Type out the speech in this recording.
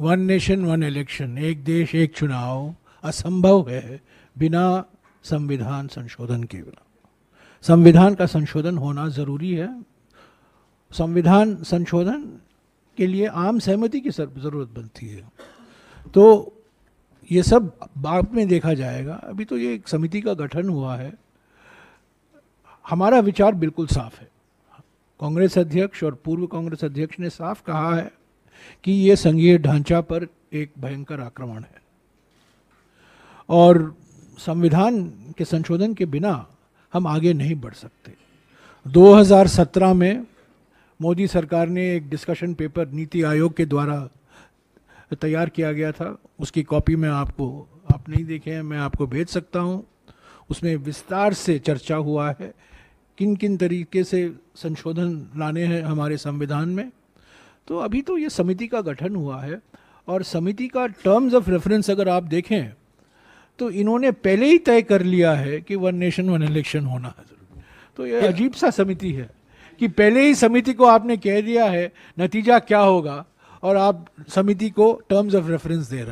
one nation one election एक देश एक चुनाव असंभव है बिना संविधान संशोधन के बिना संविधान का संशोधन होना ज़रूरी है संविधान संशोधन के लिए आम सहमति की ज़रूरत बनती है तो ये सब बाद में देखा जाएगा अभी तो ये एक समिति का गठन हुआ है हमारा विचार बिल्कुल साफ है कांग्रेस अध्यक्ष और पूर्व कांग्रेस अध्यक्ष ने साफ कहा है कि ये संघीय ढांचा पर एक भयंकर आक्रमण है और संविधान के संशोधन के बिना हम आगे नहीं बढ़ सकते 2017 में मोदी सरकार ने एक डिस्कशन पेपर नीति आयोग के द्वारा तैयार किया गया था उसकी कॉपी में आपको आप नहीं देखे हैं मैं आपको भेज सकता हूं उसमें विस्तार से चर्चा हुआ है किन किन तरीके से संशोधन लाने हैं हमारे संविधान में तो अभी तो ये समिति का गठन हुआ है और समिति का टर्म्स ऑफ रेफरेंस अगर आप देखें तो इन्होंने पहले ही तय कर लिया है कि वन नेशन वन इलेक्शन होना है तो ये अजीब सा समिति है कि पहले ही समिति को आपने कह दिया है नतीजा क्या होगा और आप समिति को टर्म्स ऑफ रेफरेंस दे रहे हैं